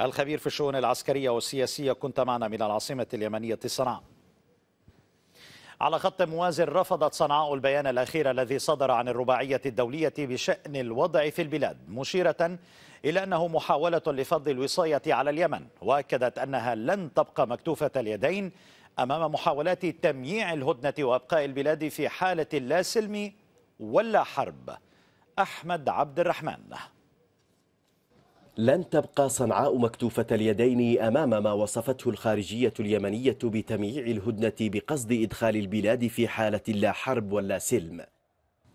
[SPEAKER 1] الخبير في الشؤون العسكرية والسياسية كنت معنا من العاصمة اليمنية صنعاء على خط موازن رفضت صنعاء البيان الأخير الذي صدر عن الرباعية الدولية بشأن الوضع في البلاد مشيرة إلى أنه محاولة لفض الوصاية على اليمن وأكدت أنها لن تبقى مكتوفة اليدين أمام محاولات تمييع الهدنة وإبقاء البلاد في حالة لا سلم ولا حرب أحمد عبد الرحمن
[SPEAKER 13] لن تبقى صنعاء مكتوفة اليدين أمام ما وصفته الخارجية اليمنية بتمييع الهدنة بقصد إدخال البلاد في حالة لا حرب ولا سلم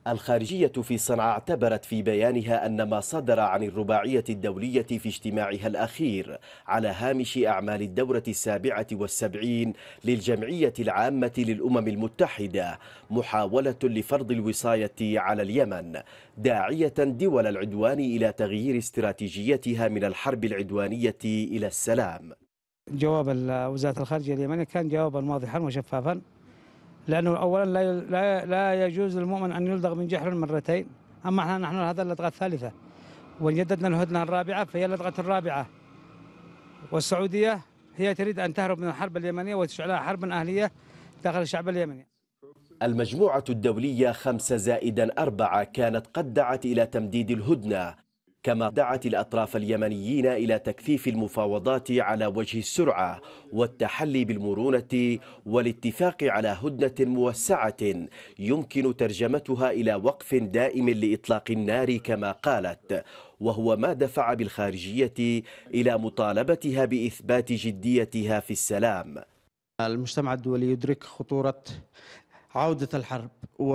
[SPEAKER 13] الخارجية في صنعاء اعتبرت في بيانها أن ما صدر عن الرباعية الدولية في اجتماعها الأخير على هامش أعمال الدورة السابعة والسبعين للجمعية العامة للأمم المتحدة محاولة لفرض الوصاية على اليمن داعية دول العدوان إلى تغيير استراتيجيتها من الحرب العدوانية إلى السلام
[SPEAKER 3] جواب وزارة الخارجية اليمنية كان جوابا واضحا وشفافا لانه اولا لا لا, لا يجوز للمؤمن ان يلدغ من جحر مرتين اما احنا نحن هذا اللدغه الثالثه وجددنا الهدنه الرابعه فهي اللدغه الرابعه والسعوديه هي تريد ان تهرب من الحرب اليمنيه وتشعلها حربا اهليه داخل الشعب اليمني
[SPEAKER 13] المجموعة الدولية خمسة زائدا أربعة كانت قد دعت إلى تمديد الهدنة كما دعت الأطراف اليمنيين إلى تكثيف المفاوضات على وجه السرعة والتحلي بالمرونة والاتفاق على هدنة موسعة يمكن ترجمتها إلى وقف دائم لإطلاق النار كما قالت وهو ما دفع بالخارجية إلى مطالبتها بإثبات جديتها في السلام
[SPEAKER 4] المجتمع الدولي يدرك خطورة عودة الحرب و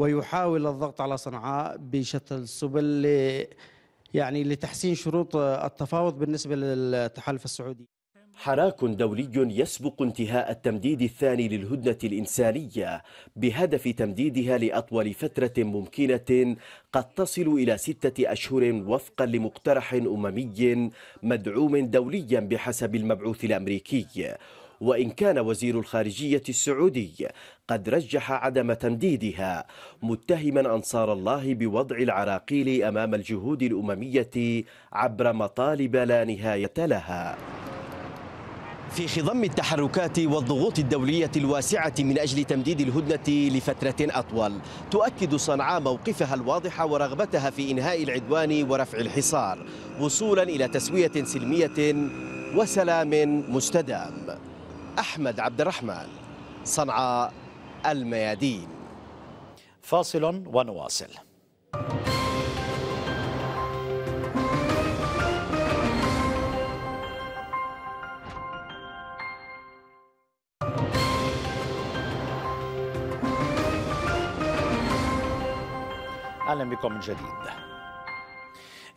[SPEAKER 4] ويحاول الضغط على صنعاء بشتى السبل يعني لتحسين شروط التفاوض بالنسبة للتحالف السعودي
[SPEAKER 13] حراك دولي يسبق انتهاء التمديد الثاني للهدنة الإنسانية بهدف تمديدها لأطول فترة ممكنة قد تصل إلى ستة أشهر وفقا لمقترح أممي مدعوم دوليا بحسب المبعوث الأمريكي وإن كان وزير الخارجية السعودي قد رجح عدم تمديدها متهما أنصار الله بوضع العراقيل أمام الجهود الأممية عبر مطالب لا نهاية لها في خضم التحركات والضغوط الدولية الواسعة من أجل تمديد الهدنة لفترة أطول تؤكد صنعاء موقفها الواضح ورغبتها في إنهاء العدوان ورفع الحصار وصولا إلى تسوية سلمية وسلام مستدام أحمد عبد الرحمن صنعاء
[SPEAKER 1] الميادين فاصل ونواصل اهلا بكم من جديد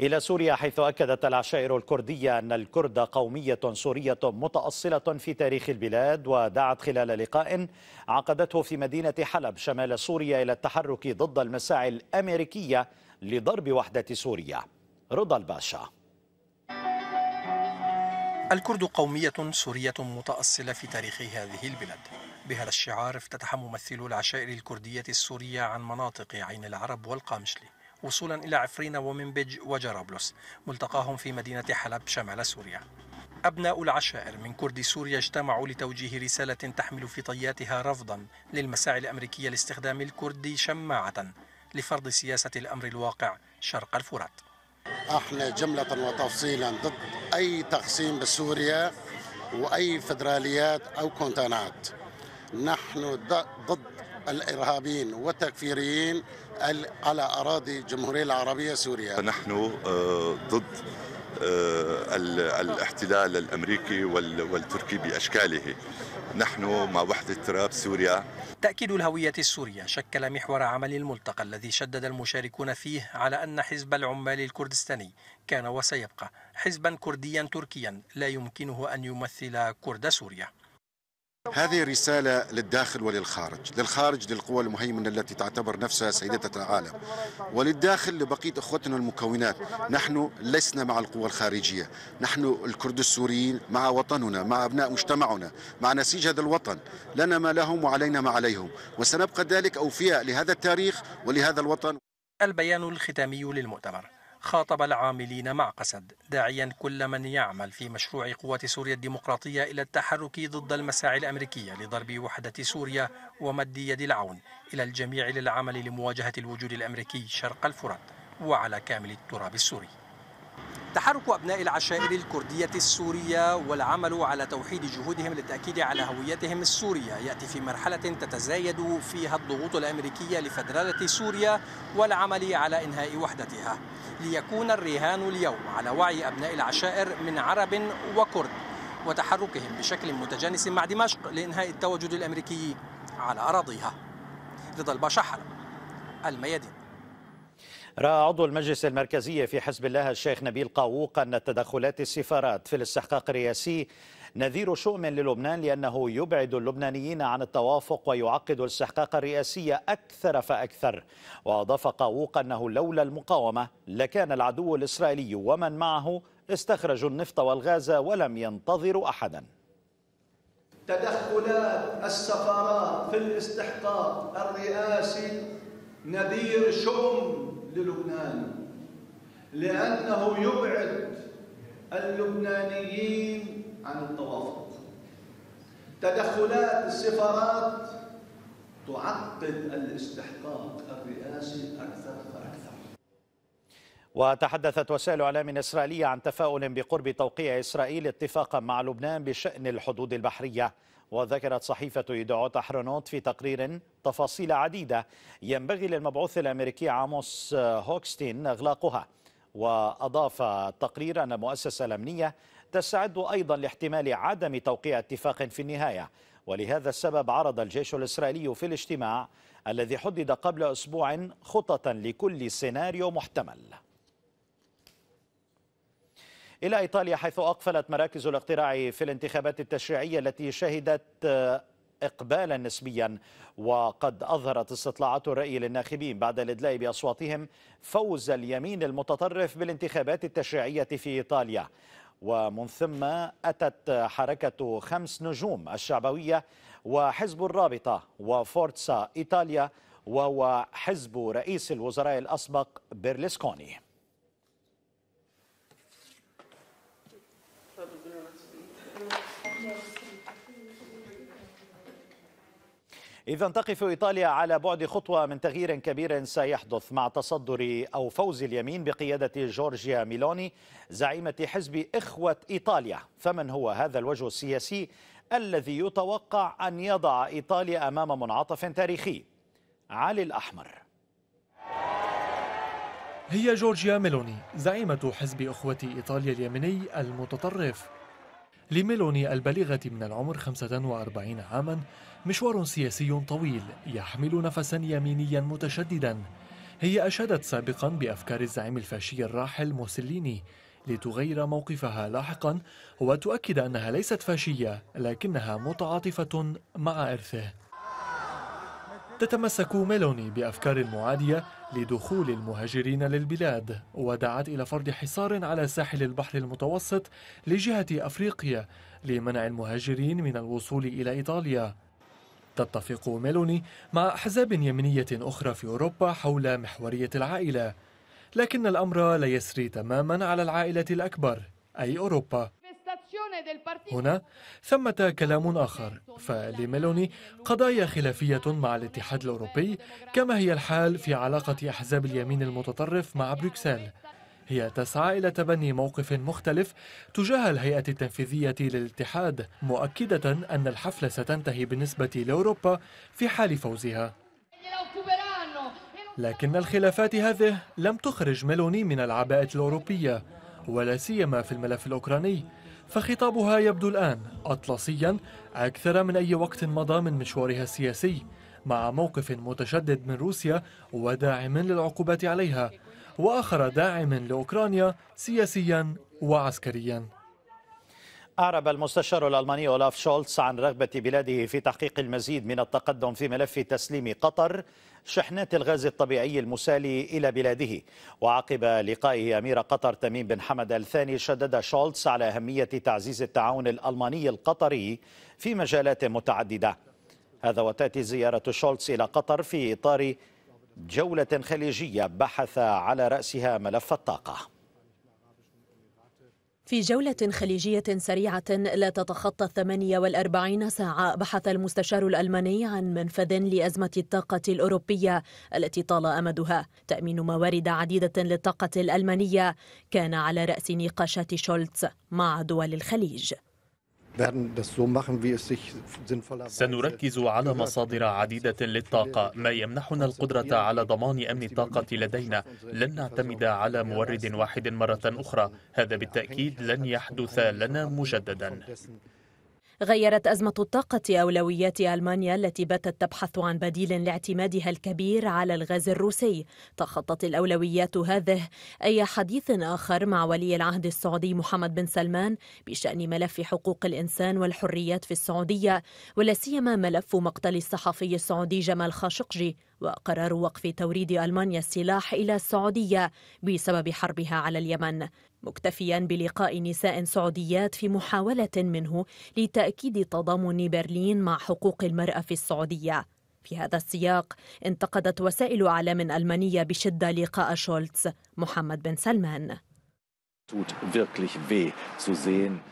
[SPEAKER 1] إلى سوريا حيث أكدت العشائر الكردية أن الكرد قومية سورية متأصلة في تاريخ البلاد ودعت خلال لقاء عقدته في مدينة حلب شمال سوريا إلى التحرك ضد المساعي الأمريكية لضرب وحدة سوريا رضا الباشا
[SPEAKER 4] الكرد قومية سورية متأصلة في تاريخ هذه البلاد بهذا الشعار افتتح ممثلو العشائر الكردية السورية عن مناطق عين العرب والقامشلي وصولا إلى عفرين ومنبج وجرابلس ملتقاهم في مدينة حلب شمال سوريا أبناء العشائر من كرد سوريا اجتمعوا لتوجيه رسالة تحمل في طياتها رفضا للمساعي الأمريكية لاستخدام الكردي شماعة لفرض سياسة الأمر الواقع
[SPEAKER 2] شرق الفرات احنا جملة وتفصيلا ضد أي تقسيم بسوريا وأي فدراليات أو كونتانات نحن ضد الإرهابيين والتكفيريين على أراضي الجمهورية العربية سوريا
[SPEAKER 11] نحن آه، ضد آه، الاحتلال الامريكي والتركي باشكاله نحن مع وحده تراب سوريا
[SPEAKER 4] تاكيد الهويه السوريه شكل محور عمل الملتقى الذي شدد المشاركون فيه على ان حزب العمال الكردستاني كان وسيبقى حزبا كرديا تركيا لا يمكنه ان يمثل كرد سوريا
[SPEAKER 2] هذه رسالة للداخل وللخارج للخارج للقوى المهيمنة التي تعتبر نفسها سيدة العالم وللداخل لبقية أخوتنا المكونات نحن لسنا مع القوى الخارجية نحن الكرد السوريين مع وطننا مع أبناء مجتمعنا مع نسيج هذا الوطن لنا ما لهم وعلينا ما عليهم وسنبقى ذلك أوفياء لهذا التاريخ ولهذا الوطن
[SPEAKER 4] البيان الختامي للمؤتمر خاطب العاملين مع قسد داعيا كل من يعمل في مشروع قوات سوريا الديمقراطية إلى التحرك ضد المساعي الأمريكية لضرب وحدة سوريا ومد يد العون إلى الجميع للعمل لمواجهة الوجود الأمريكي شرق الفرات وعلى كامل التراب السوري تحرك أبناء العشائر الكردية السورية والعمل على توحيد جهودهم للتأكيد على هويتهم السورية يأتي في مرحلة تتزايد فيها الضغوط الأمريكية لفدرالة سوريا والعمل على إنهاء وحدتها ليكون الرهان اليوم على وعي أبناء العشائر من عرب وكرد وتحركهم بشكل متجانس مع دمشق لإنهاء التواجد الأمريكي على أراضيها رضا الباشا الميادين
[SPEAKER 1] راى عضو المجلس المركزي في حزب الله الشيخ نبيل قاووق أن تدخلات السفارات في الاستحقاق الرئاسي نذير شؤم للبنان لأنه يبعد اللبنانيين عن التوافق ويعقد الاستحقاق الرئاسي أكثر فأكثر وأضاف قاووق أنه لولا المقاومة لكان العدو الإسرائيلي ومن معه استخرجوا النفط والغاز ولم ينتظروا أحداً تدخلات السفارات في
[SPEAKER 13] الاستحقاق الرئاسي نذير شؤم للبنان لأنه يبعد اللبنانيين عن التوافق تدخلات السفارات تعقد الاستحقاق الرئاسي أكثر فأكثر
[SPEAKER 1] وتحدثت وسائل اعلام اسرائيليه عن تفاؤل بقرب توقيع اسرائيل اتفاقا مع لبنان بشان الحدود البحريه وذكرت صحيفة إدعوت تحرنوت في تقرير تفاصيل عديدة ينبغي للمبعوث الأمريكي عاموس هوكستين إغلاقها وأضاف التقرير أن المؤسسة الأمنية تستعد أيضا لاحتمال عدم توقيع اتفاق في النهاية ولهذا السبب عرض الجيش الإسرائيلي في الاجتماع الذي حدد قبل أسبوع خططا لكل سيناريو محتمل إلى إيطاليا حيث أقفلت مراكز الاقتراع في الانتخابات التشريعية التي شهدت آه، إقبالا نسبيا وقد أظهرت استطلاعات الرأي للناخبين بعد الإدلاء بأصواتهم فوز اليمين المتطرف بالانتخابات التشريعية في إيطاليا ومن ثم أتت حركة خمس نجوم الشعبوية وحزب الرابطة وفورتسا إيطاليا وهو حزب رئيس الوزراء الأسبق بيرلسكوني إذا تقف إيطاليا على بعد خطوة من تغيير كبير سيحدث مع تصدر أو فوز اليمين بقيادة جورجيا ميلوني زعيمة حزب إخوة إيطاليا فمن هو هذا الوجه السياسي الذي يتوقع أن يضع إيطاليا أمام منعطف تاريخي علي الأحمر
[SPEAKER 7] هي جورجيا ميلوني زعيمة حزب إخوة إيطاليا اليميني المتطرف لميلوني البالغة من العمر 45 عاما مشوار سياسي طويل يحمل نفسا يمينيا متشددا هي أشادت سابقا بأفكار الزعيم الفاشي الراحل موسليني لتغير موقفها لاحقا وتؤكد أنها ليست فاشية لكنها متعاطفة مع إرثه تتمسك ميلوني بأفكار معادية لدخول المهاجرين للبلاد ودعت إلى فرض حصار على ساحل البحر المتوسط لجهة أفريقيا لمنع المهاجرين من الوصول إلى إيطاليا تتفق ميلوني مع أحزاب يمنية أخرى في أوروبا حول محورية العائلة لكن الأمر لا يسري تماما على العائلة الأكبر أي أوروبا هنا ثمة كلام آخر فلميلوني قضايا خلافية مع الاتحاد الأوروبي كما هي الحال في علاقة أحزاب اليمين المتطرف مع بروكسل هي تسعى إلى تبني موقف مختلف تجاه الهيئة التنفيذية للاتحاد مؤكدة أن الحفلة ستنتهي بالنسبة لأوروبا في حال فوزها لكن الخلافات هذه لم تخرج ميلوني من العباءة الأوروبية ولا سيما في الملف الأوكراني فخطابها يبدو الآن أطلسيا أكثر من أي وقت مضى من مشوارها السياسي مع موقف متشدد من روسيا وداعم للعقوبات عليها وآخر داعم لأوكرانيا سياسيا وعسكريا
[SPEAKER 1] أعرب المستشار الألماني أولاف شولتز عن رغبة بلاده في تحقيق المزيد من التقدم في ملف تسليم قطر شحنات الغاز الطبيعي المسالي إلى بلاده وعقب لقائه أمير قطر تميم بن حمد الثاني شدد شولتز على أهمية تعزيز التعاون الألماني القطري في مجالات متعددة هذا وتأتي زيارة شولتز إلى قطر في إطار جولة خليجية بحث على رأسها ملف الطاقة
[SPEAKER 8] في جولة خليجية سريعة لا تتخطى 48 ساعة بحث المستشار الألماني عن منفذ لأزمة الطاقة الأوروبية التي طال أمدها تأمين موارد عديدة للطاقة الألمانية كان على رأس نقاشات شولتز مع دول الخليج
[SPEAKER 9] سنركز على مصادر عديدة للطاقة ما يمنحنا القدرة على ضمان أمن الطاقة لدينا لن نعتمد على مورد واحد مرة أخرى هذا بالتأكيد لن يحدث لنا مجددا
[SPEAKER 8] غيرت أزمة الطاقة أولويات ألمانيا التي باتت تبحث عن بديل لاعتمادها الكبير على الغاز الروسي تخطت الأولويات هذه أي حديث آخر مع ولي العهد السعودي محمد بن سلمان بشأن ملف حقوق الإنسان والحريات في السعودية ولا سيما ملف مقتل الصحفي السعودي جمال خاشقجي وقرار وقف توريد ألمانيا السلاح إلى السعودية بسبب حربها على اليمن مكتفيا بلقاء نساء سعوديات في محاولة منه لتأكيد تضامن برلين مع حقوق المرأة في السعودية في هذا السياق انتقدت وسائل اعلام المانيه بشده لقاء شولتز محمد بن سلمان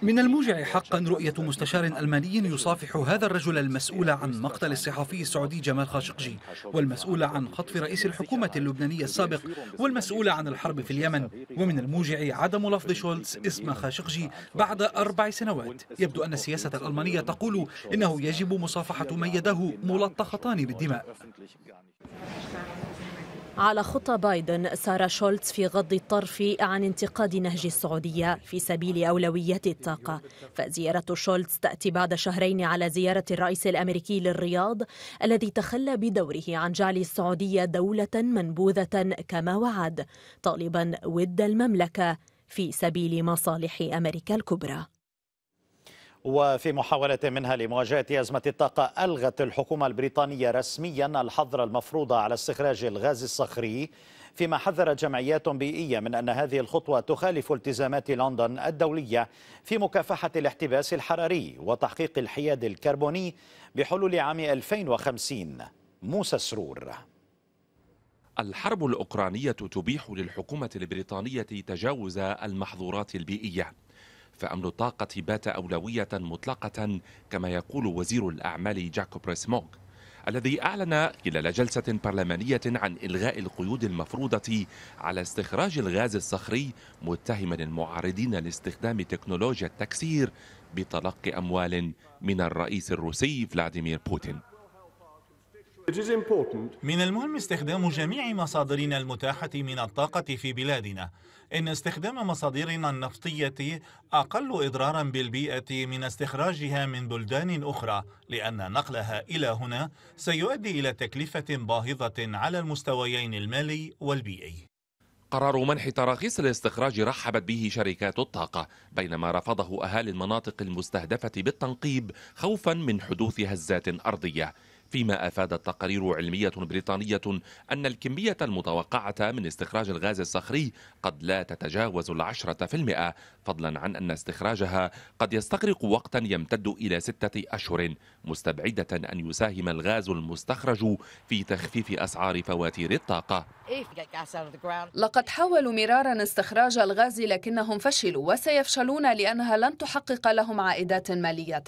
[SPEAKER 8] من الموجع
[SPEAKER 10] حقا رؤية مستشار ألماني يصافح هذا الرجل المسؤول عن مقتل الصحفي السعودي جمال خاشقجي والمسؤول عن خطف رئيس الحكومة اللبنانية السابق والمسؤول عن الحرب في اليمن ومن الموجع عدم لفظ شولتز اسم خاشقجي بعد أربع سنوات يبدو أن السياسة الألمانية تقول إنه يجب مصافحة من يداه ملطختان بالدماء
[SPEAKER 8] على خطى بايدن سارة شولتز في غض الطرف عن انتقاد نهج السعودية في سبيل أولويات الطاقة فزيارة شولتز تأتي بعد شهرين على زيارة الرئيس الأمريكي للرياض الذي تخلى بدوره عن جعل السعودية دولة منبوذة كما وعد طالبا ود المملكة في سبيل مصالح أمريكا الكبرى
[SPEAKER 1] وفي محاولة منها لمواجهة أزمة الطاقة ألغت الحكومة البريطانية رسميا الحظر المفروض على استخراج الغاز الصخري فيما حذرت جمعيات بيئية من أن هذه الخطوة تخالف التزامات لندن الدولية في مكافحة الاحتباس الحراري وتحقيق الحياد الكربوني بحلول عام 2050 موسى سرور الحرب الأوكرانية تبيح للحكومة
[SPEAKER 11] البريطانية تجاوز المحظورات البيئية فأمن الطاقة بات أولوية مطلقة كما يقول وزير الأعمال جاكوب ريسموغ الذي أعلن خلال جلسة برلمانية عن إلغاء القيود المفروضة على استخراج الغاز الصخري متهما المعارضين لاستخدام تكنولوجيا التكسير بتلقي أموال من الرئيس الروسي فلاديمير بوتين
[SPEAKER 5] من المهم استخدام جميع مصادرنا المتاحة من الطاقة في بلادنا إن استخدام مصادرنا النفطية أقل إضرارا بالبيئة من استخراجها من بلدان أخرى لأن نقلها إلى هنا سيؤدي إلى تكلفة باهظة على المستويين المالي والبيئي
[SPEAKER 11] قرار منح تراخيص الاستخراج رحبت به شركات الطاقة بينما رفضه أهالي المناطق المستهدفة بالتنقيب خوفا من حدوث هزات أرضية فيما أفادت تقارير علمية بريطانية أن الكمية المتوقعة من استخراج الغاز الصخري قد لا تتجاوز العشرة في المئة فضلا عن أن استخراجها قد يستغرق وقتا يمتد إلى ستة أشهر مستبعدة أن يساهم الغاز المستخرج في تخفيف أسعار فواتير الطاقة
[SPEAKER 3] لقد حاولوا
[SPEAKER 8] مرارا استخراج الغاز لكنهم فشلوا وسيفشلون لأنها لن تحقق لهم عائدات مالية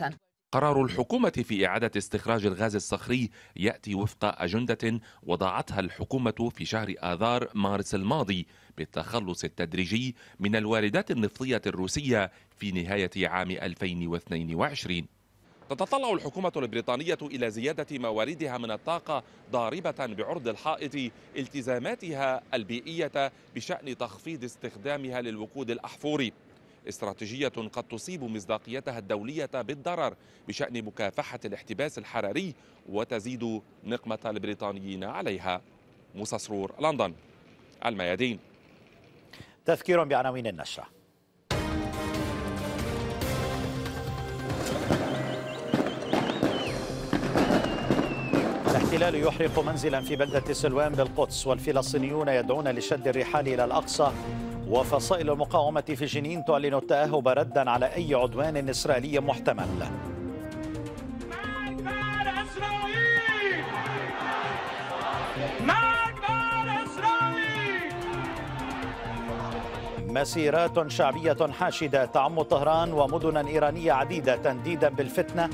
[SPEAKER 11] قرار الحكومة في إعادة استخراج الغاز الصخري يأتي وفق أجندة وضعتها الحكومة في شهر آذار مارس الماضي بالتخلص التدريجي من الواردات النفطية الروسية في نهاية عام 2022 تتطلع الحكومة البريطانية إلى زيادة مواردها من الطاقة ضاربة بعرض الحائط التزاماتها البيئية بشأن تخفيض استخدامها للوقود الأحفوري استراتيجية قد تصيب مصداقيتها الدولية بالضرر بشأن مكافحة الاحتباس الحراري وتزيد نقمة البريطانيين عليها موسى سرور لندن الميادين
[SPEAKER 1] تذكير بعناوين النشرة الاحتلال يحرق منزلا في بلدة سلوان بالقدس والفلسطينيون يدعون لشد الرحال إلى الأقصى وفصائل المقاومة في جنين تعلن التأهب ردا على أي عدوان إسرائيلي محتمل مسيرات شعبية حاشدة تعم طهران ومدنا إيرانية عديدة تنديدا بالفتنة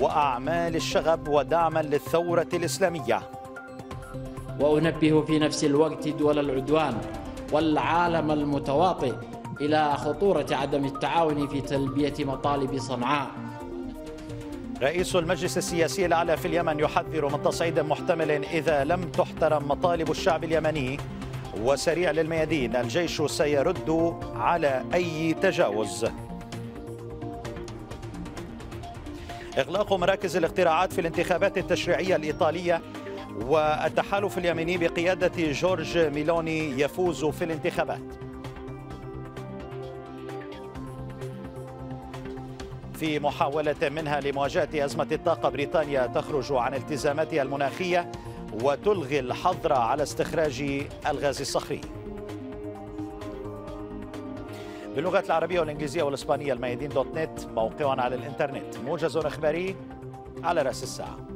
[SPEAKER 1] وأعمال الشغب ودعما للثورة الإسلامية وأنبه في نفس الوقت دول العدوان
[SPEAKER 6] والعالم
[SPEAKER 1] المتواطئ إلى خطورة عدم التعاون في تلبية مطالب صنعاء رئيس المجلس السياسي الأعلى في اليمن يحذر من تصعيد محتمل إذا لم تحترم مطالب الشعب اليمني وسريع للميادين الجيش سيرد على أي تجاوز إغلاق مراكز الاقتراعات في الانتخابات التشريعية الإيطالية والتحالف اليميني بقيادة جورج ميلوني يفوز في الانتخابات في محاولة منها لمواجهة أزمة الطاقة بريطانيا تخرج عن التزاماتها المناخية وتلغي الحظر على استخراج الغاز الصخري باللغات العربية والإنجليزية والإسبانية الميادين دوت نت موقعنا على الإنترنت موجز إخباري على رأس الساعة